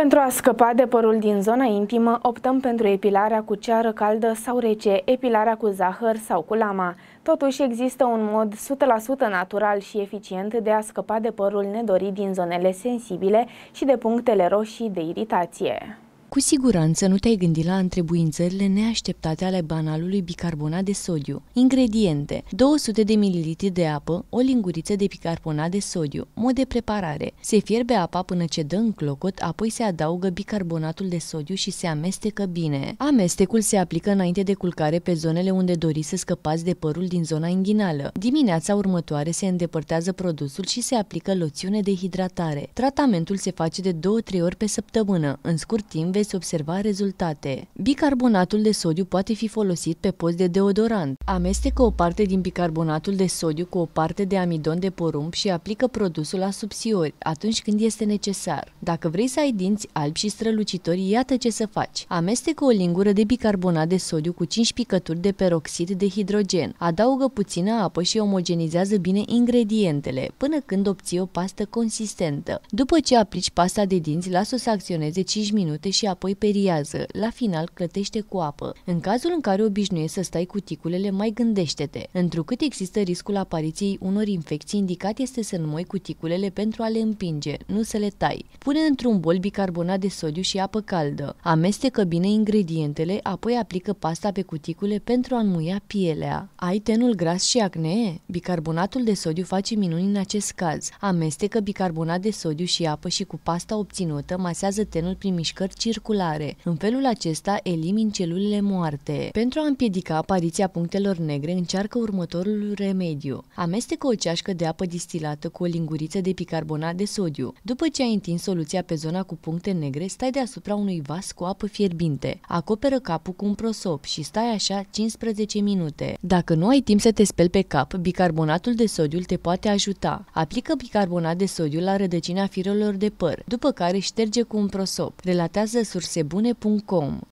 Pentru a scăpa de părul din zona intimă, optăm pentru epilarea cu ceară caldă sau rece, epilarea cu zahăr sau cu lama. Totuși, există un mod 100% natural și eficient de a scăpa de părul nedorit din zonele sensibile și de punctele roșii de iritație. Cu siguranță nu te-ai gândit la întrebuințările neașteptate ale banalului bicarbonat de sodiu. Ingrediente 200 de ml de apă, o linguriță de bicarbonat de sodiu. Mod de preparare. Se fierbe apa până ce dă în clocot, apoi se adaugă bicarbonatul de sodiu și se amestecă bine. Amestecul se aplică înainte de culcare pe zonele unde doriți să scăpați de părul din zona inghinală. Dimineața următoare se îndepărtează produsul și se aplică loțiune de hidratare. Tratamentul se face de 2-3 ori pe săptămână. În scurt timp veți observa rezultate. Bicarbonatul de sodiu poate fi folosit pe post de deodorant. Amestecă o parte din bicarbonatul de sodiu cu o parte de amidon de porumb și aplică produsul la subțiori atunci când este necesar. Dacă vrei să ai dinți albi și strălucitori, iată ce să faci. Amestecă o lingură de bicarbonat de sodiu cu 5 picături de peroxid de hidrogen. Adaugă puțină apă și omogenizează bine ingredientele până când obții o pastă consistentă. După ce aplici pasta de dinți, lasă să acționeze 5 minute și apoi periază, la final clătește cu apă. În cazul în care obișnuiești să stai cu ticulele, mai gândește-te. Întrucât există riscul apariției unor infecții, indicat este să înmoi cuticulele pentru a le împinge, nu să le tai. Pune într-un bol bicarbonat de sodiu și apă caldă. Amestecă bine ingredientele, apoi aplică pasta pe cuticule pentru a înmuia pielea. Ai tenul gras și acne? Bicarbonatul de sodiu face minuni în acest caz. Amestecă bicarbonat de sodiu și apă și cu pasta obținută masează tenul prin mișcări circulare circulare. În felul acesta elimin celulele moarte. Pentru a împiedica apariția punctelor negre, încearcă următorul remediu. Amestecă o ceașcă de apă distilată cu o linguriță de bicarbonat de sodiu. După ce ai întins soluția pe zona cu puncte negre, stai deasupra unui vas cu apă fierbinte. Acoperă capul cu un prosop și stai așa 15 minute. Dacă nu ai timp să te speli pe cap, bicarbonatul de sodiu te poate ajuta. Aplică bicarbonat de sodiu la rădăcina firelor de păr, după care șterge cu un prosop. Relatează resursebune.com